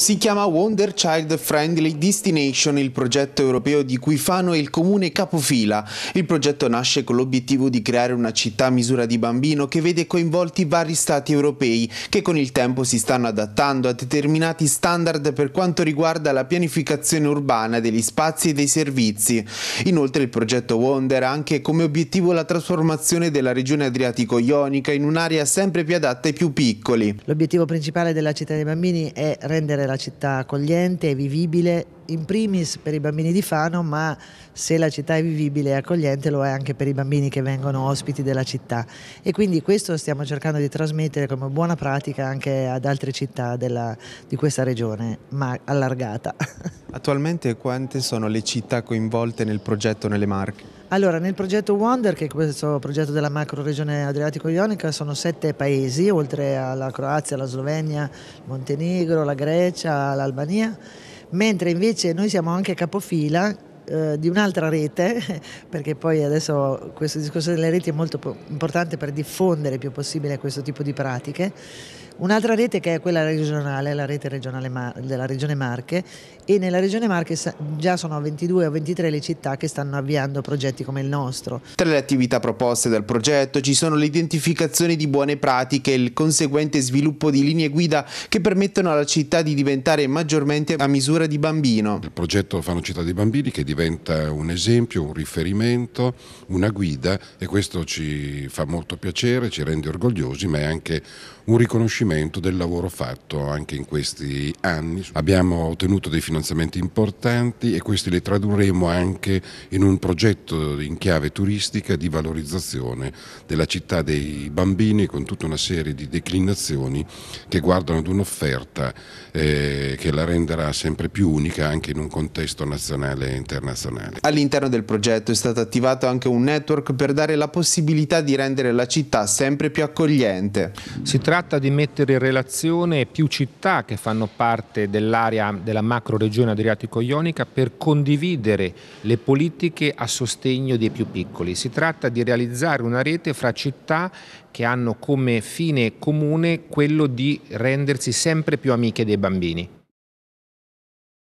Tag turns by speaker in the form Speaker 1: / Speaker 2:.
Speaker 1: Si chiama Wonder Child Friendly Destination il progetto europeo di cui Fano è il comune capofila. Il progetto nasce con l'obiettivo di creare una città a misura di bambino che vede coinvolti vari stati europei che con il tempo si stanno adattando a determinati standard per quanto riguarda la pianificazione urbana degli spazi e dei servizi. Inoltre il progetto Wonder ha anche come obiettivo la trasformazione della regione adriatico-ionica in un'area sempre più adatta ai più piccoli.
Speaker 2: L'obiettivo principale della città dei bambini è rendere la città accogliente e vivibile, in primis per i bambini di Fano, ma se la città è vivibile e accogliente lo è anche per i bambini che vengono ospiti della città. E quindi questo stiamo cercando di trasmettere come buona pratica anche ad altre città della, di questa regione, ma allargata.
Speaker 1: Attualmente quante sono le città coinvolte nel progetto nelle Marche?
Speaker 2: Allora, nel progetto Wonder, che è questo progetto della macro regione adriatico-ionica, sono sette paesi, oltre alla Croazia, alla Slovenia, il Montenegro, la Grecia, l'Albania, mentre invece noi siamo anche capofila eh, di un'altra rete, perché poi adesso questo discorso delle reti è molto importante per diffondere il più possibile questo tipo di pratiche. Un'altra rete che è quella regionale, la rete regionale della Regione Marche e nella Regione Marche già sono 22 o 23 le città che stanno avviando progetti come il nostro.
Speaker 1: Tra le attività proposte dal progetto ci sono l'identificazione di buone pratiche e il conseguente sviluppo di linee guida che permettono alla città di diventare maggiormente a misura di bambino.
Speaker 3: Il progetto Fanno Città dei Bambini che diventa un esempio, un riferimento, una guida e questo ci fa molto piacere, ci rende orgogliosi ma è anche un riconoscimento apprezzamento del lavoro fatto anche in questi anni. Abbiamo ottenuto dei finanziamenti importanti e questi li tradurremo anche in un progetto in chiave turistica di valorizzazione della città dei bambini con tutta una serie di declinazioni che guardano ad un'offerta eh, che la renderà sempre più unica anche in un contesto nazionale e internazionale.
Speaker 1: All'interno del progetto è stato attivato anche un network per dare la possibilità di rendere la città sempre più accogliente. Si tratta di mettere
Speaker 4: mettere in relazione più città che fanno parte dell'area della macro regione adriatico-ionica per condividere le politiche a sostegno dei più piccoli. Si tratta di realizzare una rete fra città che hanno come fine comune quello di rendersi sempre più amiche dei bambini.